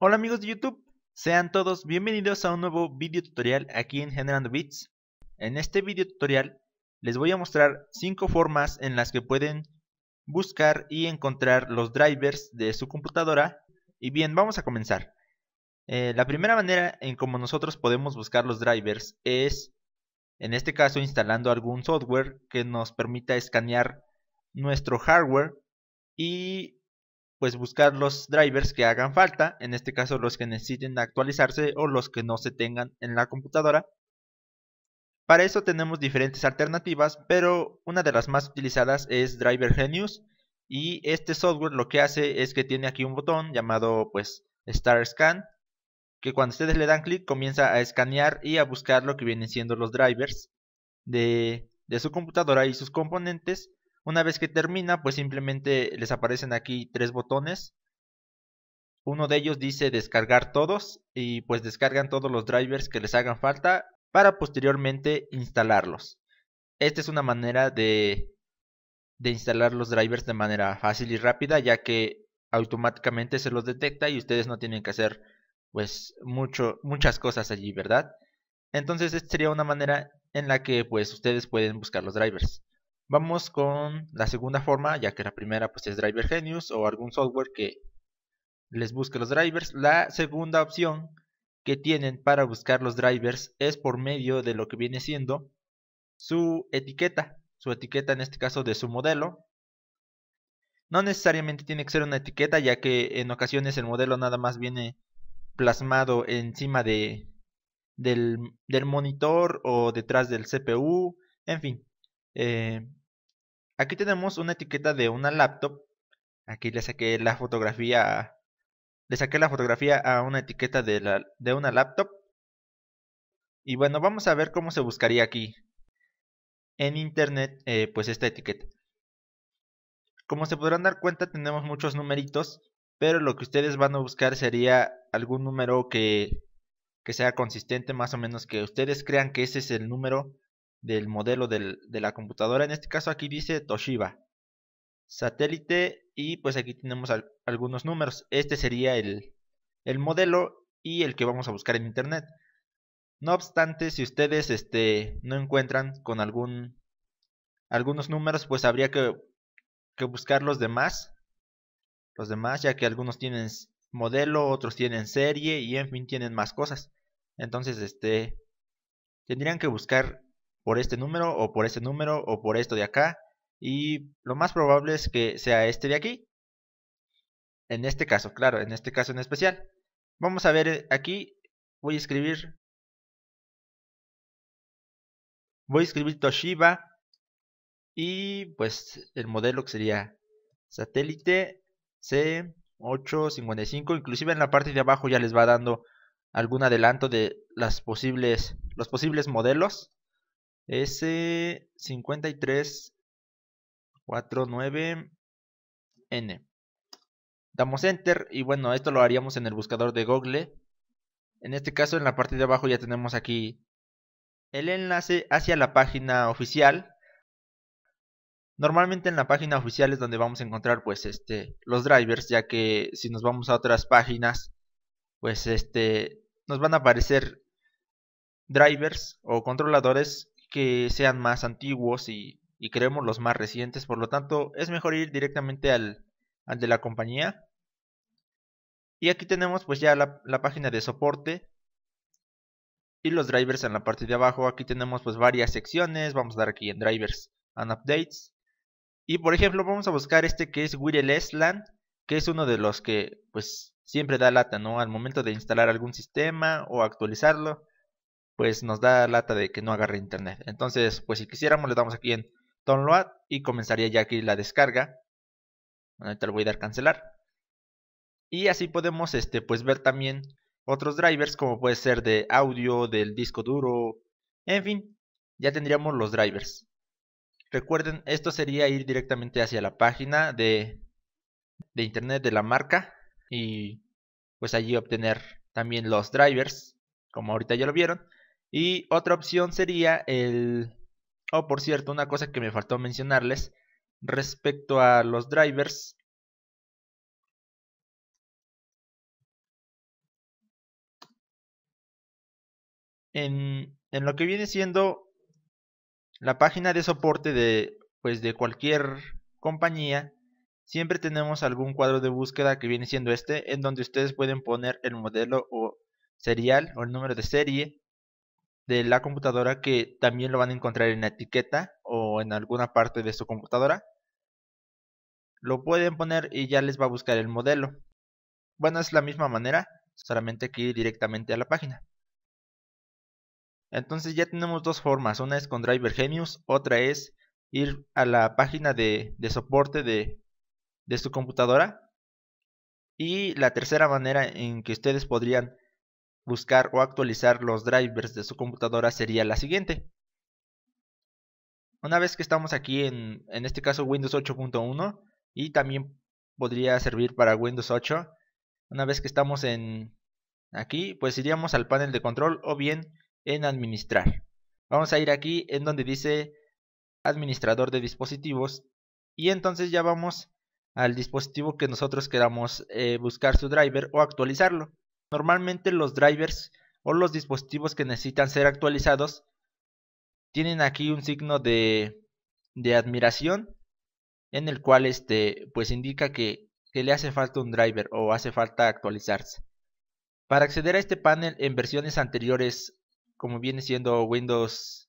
Hola amigos de YouTube, sean todos bienvenidos a un nuevo video tutorial aquí en Generando Bits. En este video tutorial les voy a mostrar 5 formas en las que pueden buscar y encontrar los drivers de su computadora. Y bien, vamos a comenzar. Eh, la primera manera en como nosotros podemos buscar los drivers es, en este caso, instalando algún software que nos permita escanear nuestro hardware y pues buscar los drivers que hagan falta, en este caso los que necesiten actualizarse o los que no se tengan en la computadora. Para eso tenemos diferentes alternativas, pero una de las más utilizadas es Driver Genius y este software lo que hace es que tiene aquí un botón llamado pues Star Scan que cuando ustedes le dan clic comienza a escanear y a buscar lo que vienen siendo los drivers de, de su computadora y sus componentes una vez que termina, pues simplemente les aparecen aquí tres botones. Uno de ellos dice descargar todos y pues descargan todos los drivers que les hagan falta para posteriormente instalarlos. Esta es una manera de, instalar los drivers de manera fácil y rápida ya que automáticamente se los detecta y ustedes no tienen que hacer pues mucho, muchas cosas allí, ¿verdad? Entonces esta sería una manera en la que pues ustedes pueden buscar los drivers. Vamos con la segunda forma, ya que la primera pues, es Driver Genius o algún software que les busque los drivers. La segunda opción que tienen para buscar los drivers es por medio de lo que viene siendo su etiqueta, su etiqueta en este caso de su modelo. No necesariamente tiene que ser una etiqueta, ya que en ocasiones el modelo nada más viene plasmado encima de, del, monitor o detrás del CPU, en fin. Eh, Aquí tenemos una etiqueta de una laptop. Aquí le saqué la fotografía. Le saqué la fotografía a una etiqueta de, una laptop. Y bueno, vamos a ver cómo se buscaría aquí en internet eh, pues esta etiqueta. Como se podrán dar cuenta tenemos muchos numeritos, pero lo que ustedes van a buscar sería algún número que, que sea consistente, más o menos que ustedes crean que ese es el número del modelo de la computadora. En este caso aquí dice Toshiba. Satélite y pues aquí tenemos algunos números. Este sería el, modelo y el que vamos a buscar en internet. No obstante, si ustedes este, no encuentran con algún, algunos números, pues habría que, que buscar los demás. Los demás, ya que algunos tienen modelo, otros tienen serie y en fin tienen más cosas. Entonces, este, tendrían que buscar por este número o por este número o por esto de acá. Y lo más probable es que sea este de aquí. En este caso, claro, en este caso en especial. Vamos a ver eh, aquí, voy a escribir... Voy a escribir Toshiba y pues el modelo que sería satélite C855. Inclusive en la parte de abajo ya les va dando algún adelanto de las posibles, los posibles modelos. S5349N. Damos Enter y bueno, esto lo haríamos en el buscador de Google. En este caso, en la parte de abajo ya tenemos aquí el enlace hacia la página oficial. Normalmente en la página oficial es donde vamos a encontrar pues este los drivers, ya que si nos vamos a otras páginas, pues este nos van a aparecer drivers o controladores que sean más antiguos y, creemos los más recientes. Por lo tanto, es mejor ir directamente al, de la compañía. Y aquí tenemos pues ya la, página de soporte y los drivers en la parte de abajo. Aquí tenemos pues varias secciones. Vamos a dar aquí en drivers and updates. Y por ejemplo vamos a buscar este que es LAN, que es uno de los que pues siempre da lata, ¿no? Al momento de instalar algún sistema o actualizarlo pues nos da lata de que no agarre internet. Entonces, pues si quisiéramos le damos aquí en download y comenzaría ya aquí la descarga. Ahorita le voy a dar cancelar. Y así podemos este, pues ver también otros drivers como puede ser de audio, del disco duro, en fin, ya tendríamos los drivers. Recuerden, esto sería ir directamente hacia la página de, de internet de la marca y pues allí obtener también los drivers, como ahorita ya lo vieron, y otra opción sería el... Oh, por cierto, una cosa que me faltó mencionarles respecto a los drivers. En, en lo que viene siendo la página de soporte de, pues de cualquier compañía, siempre tenemos algún cuadro de búsqueda que viene siendo este, en donde ustedes pueden poner el modelo o serial o el número de serie de la computadora que también lo van a encontrar en la etiqueta o en alguna parte de su computadora. Lo pueden poner y ya les va a buscar el modelo. Bueno, es la misma manera, solamente que ir directamente a la página. Entonces ya tenemos dos formas, una es con Driver Genius, otra es ir a la página de, soporte de su computadora. Y la tercera manera en que ustedes podrían buscar o actualizar los drivers de su computadora sería la siguiente. Una vez que estamos aquí en, en este caso Windows 8.1 y también podría servir para Windows 8. Una vez que estamos en aquí, pues iríamos al panel de control o bien en administrar. Vamos a ir aquí en donde dice administrador de dispositivos y entonces ya vamos al dispositivo que nosotros queramos eh, buscar su driver o actualizarlo. Normalmente los drivers o los dispositivos que necesitan ser actualizados tienen aquí un signo de, admiración en el cual este pues indica que, le hace falta un driver o hace falta actualizarse. Para acceder a este panel en versiones anteriores, como viene siendo Windows,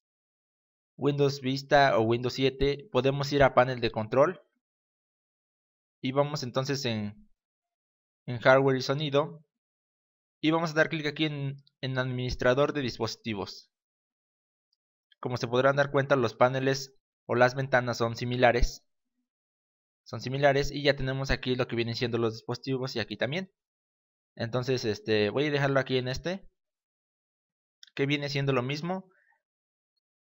Windows Vista o Windows 7, podemos ir a panel de control. Y vamos entonces en hardware y sonido y vamos a dar clic aquí en, administrador de dispositivos. Como se podrán dar cuenta los paneles o las ventanas son similares. Son similares y ya tenemos aquí lo que vienen siendo los dispositivos y aquí también. Entonces este, voy a dejarlo aquí en este. Que viene siendo lo mismo.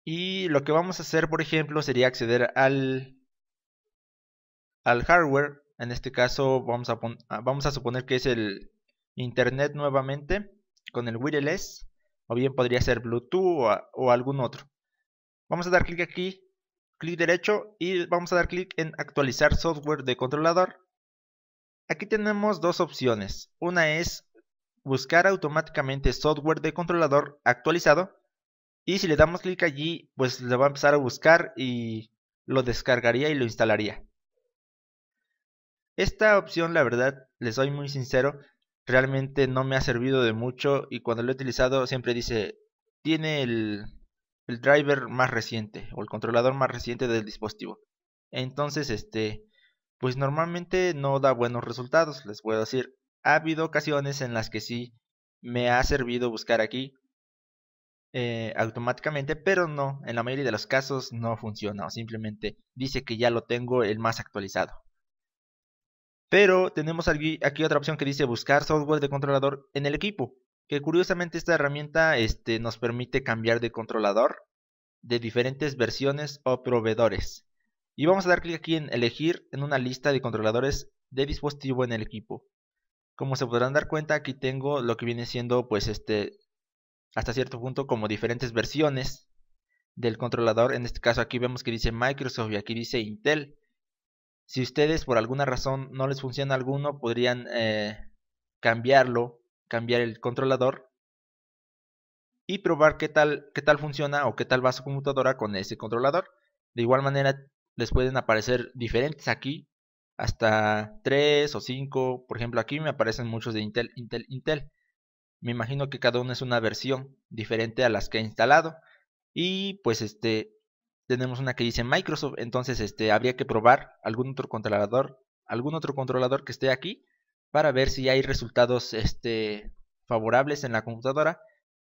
Y lo que vamos a hacer por ejemplo sería acceder al, al hardware. En este caso vamos a, vamos a suponer que es el, Internet nuevamente con el wireless o bien podría ser Bluetooth o, algún otro. Vamos a dar clic aquí, clic derecho y vamos a dar clic en actualizar software de controlador. Aquí tenemos dos opciones. Una es buscar automáticamente software de controlador actualizado y si le damos clic allí pues le va a empezar a buscar y lo descargaría y lo instalaría. Esta opción la verdad les soy muy sincero realmente no me ha servido de mucho y cuando lo he utilizado siempre dice tiene el, driver más reciente o el controlador más reciente del dispositivo. Entonces, este, pues normalmente no da buenos resultados, les puedo decir. Ha habido ocasiones en las que sí me ha servido buscar aquí eh, automáticamente, pero no, en la mayoría de los casos no funciona, o simplemente dice que ya lo tengo el más actualizado. Pero tenemos aquí, otra opción que dice buscar software de controlador en el equipo. Que curiosamente esta herramienta este, nos permite cambiar de controlador de diferentes versiones o proveedores. Y vamos a dar clic aquí en elegir en una lista de controladores de dispositivo en el equipo. Como se podrán dar cuenta, aquí tengo lo que viene siendo pues este hasta cierto punto como diferentes versiones del controlador. En este caso aquí vemos que dice Microsoft y aquí dice Intel. Si ustedes por alguna razón no les funciona alguno, podrían eh, cambiarlo, cambiar el controlador y probar qué tal, qué tal funciona o qué tal va su computadora con ese controlador. De igual manera, les pueden aparecer diferentes aquí, hasta 3 o 5. Por ejemplo, aquí me aparecen muchos de Intel, Intel, Intel. Me imagino que cada uno es una versión diferente a las que he instalado. Y pues este, tenemos una que dice Microsoft, entonces este, habría que probar algún otro controlador, algún otro controlador que esté aquí para ver si hay resultados este, favorables en la computadora.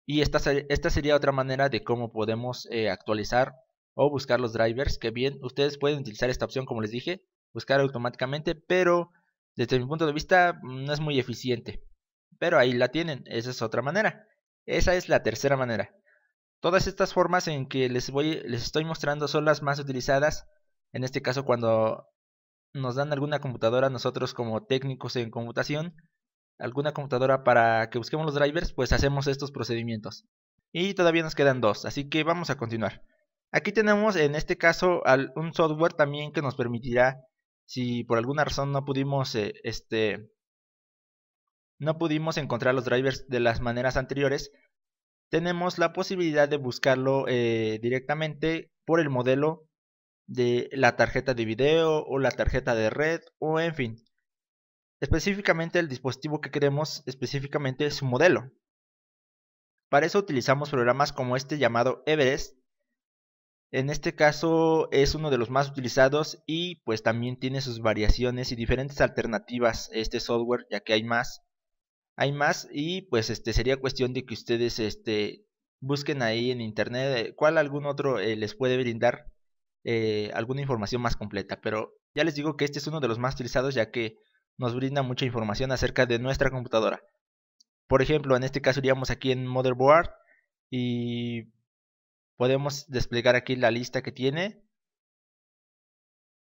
Y esta, esta sería otra manera de cómo podemos eh, actualizar o buscar los drivers, que bien, ustedes pueden utilizar esta opción como les dije, buscar automáticamente, pero desde mi punto de vista mm, no es muy eficiente. Pero ahí la tienen, esa es otra manera. Esa es la tercera manera. Todas estas formas en que les, voy, les estoy mostrando son las más utilizadas. En este caso cuando nos dan alguna computadora nosotros como técnicos en computación, alguna computadora para que busquemos los drivers, pues hacemos estos procedimientos. Y todavía nos quedan dos, así que vamos a continuar. Aquí tenemos en este caso un software también que nos permitirá, si por alguna razón no pudimos, eh, este, no pudimos encontrar los drivers de las maneras anteriores, tenemos la posibilidad de buscarlo eh, directamente por el modelo de la tarjeta de video o la tarjeta de red o en fin. Específicamente el dispositivo que queremos específicamente su modelo. Para eso utilizamos programas como este llamado Everest. En este caso es uno de los más utilizados y pues también tiene sus variaciones y diferentes alternativas este software ya que hay más hay más y pues este sería cuestión de que ustedes este busquen ahí en internet eh, cuál algún otro eh, les puede brindar eh, alguna información más completa pero ya les digo que este es uno de los más utilizados ya que nos brinda mucha información acerca de nuestra computadora por ejemplo en este caso iríamos aquí en motherboard y podemos desplegar aquí la lista que tiene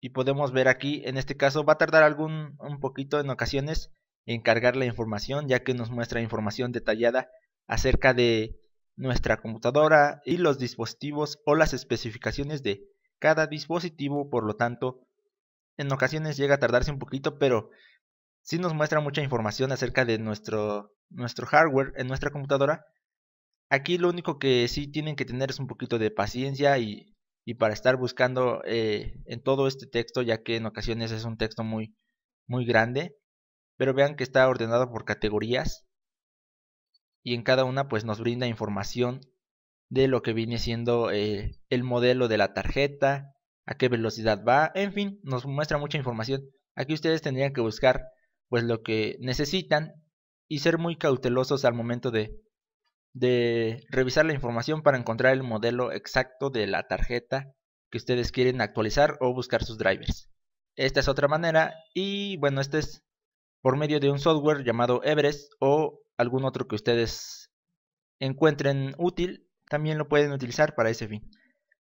y podemos ver aquí en este caso va a tardar algún un poquito en ocasiones encargar la información, ya que nos muestra información detallada acerca de nuestra computadora y los dispositivos o las especificaciones de cada dispositivo, por lo tanto, en ocasiones llega a tardarse un poquito, pero si nos muestra mucha información acerca de nuestro, nuestro hardware en nuestra computadora. Aquí lo único que sí tienen que tener es un poquito de paciencia y, para estar buscando eh, en todo este texto, ya que en ocasiones es un texto muy, muy grande pero vean que está ordenado por categorías y en cada una pues nos brinda información de lo que viene siendo eh, el modelo de la tarjeta, a qué velocidad va, en fin, nos muestra mucha información. Aquí ustedes tendrían que buscar pues lo que necesitan y ser muy cautelosos al momento de, de revisar la información para encontrar el modelo exacto de la tarjeta que ustedes quieren actualizar o buscar sus drivers. Esta es otra manera y bueno, este es por medio de un software llamado Everest o algún otro que ustedes encuentren útil, también lo pueden utilizar para ese fin.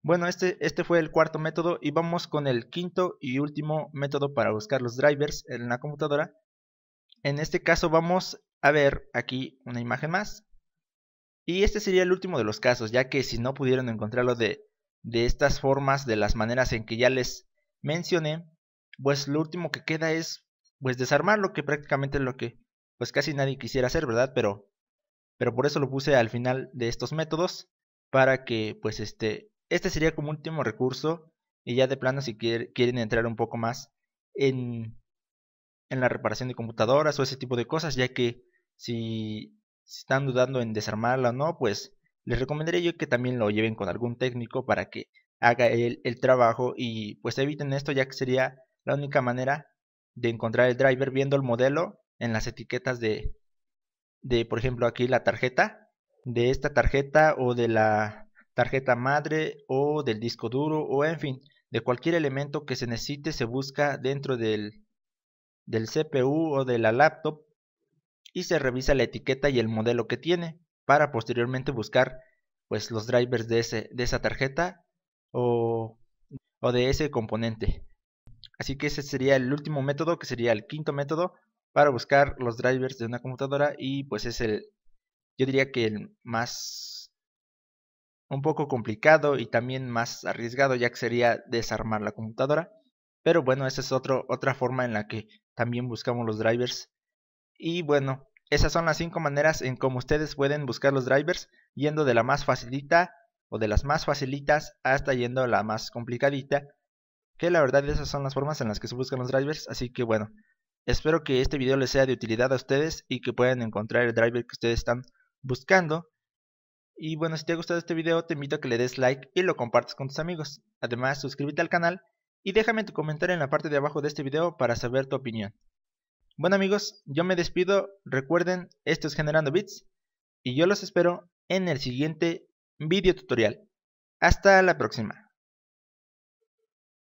Bueno, este, este fue el cuarto método y vamos con el quinto y último método para buscar los drivers en la computadora. En este caso vamos a ver aquí una imagen más. Y este sería el último de los casos, ya que si no pudieron encontrarlo de, de estas formas, de las maneras en que ya les mencioné, pues lo último que queda es pues desarmarlo, que prácticamente es lo que pues casi nadie quisiera hacer, ¿verdad? Pero, pero por eso lo puse al final de estos métodos, para que pues este, este sería como último recurso, y ya de plano si quieren entrar un poco más en, en la reparación de computadoras o ese tipo de cosas, ya que si, están dudando en desarmarla o no, pues les recomendaría yo que también lo lleven con algún técnico para que haga el, trabajo y pues eviten esto ya que sería la única manera de encontrar el driver viendo el modelo en las etiquetas de, por ejemplo, aquí la tarjeta, de esta tarjeta o de la tarjeta madre o del disco duro o en fin, de cualquier elemento que se necesite se busca dentro del, del CPU o de la laptop y se revisa la etiqueta y el modelo que tiene para posteriormente buscar pues los drivers de, ese, de esa tarjeta o de ese componente. Así que ese sería el último método, que sería el quinto método para buscar los drivers de una computadora y pues es el, yo diría que el más, un poco complicado y también más arriesgado ya que sería desarmar la computadora. Pero bueno, esa es otro, otra forma en la que también buscamos los drivers. Y bueno, esas son las cinco maneras en cómo ustedes pueden buscar los drivers yendo de la más facilita o de las más facilitas hasta yendo a la más complicadita que la verdad esas son las formas en las que se buscan los drivers, así que bueno, espero que este video les sea de utilidad a ustedes y que puedan encontrar el driver que ustedes están buscando. Y bueno, si te ha gustado este video, te invito a que le des like y lo compartas con tus amigos. Además, suscríbete al canal y déjame tu comentario en la parte de abajo de este video para saber tu opinión. Bueno amigos, yo me despido, recuerden, esto es Generando Bits y yo los espero en el siguiente video tutorial. Hasta la próxima.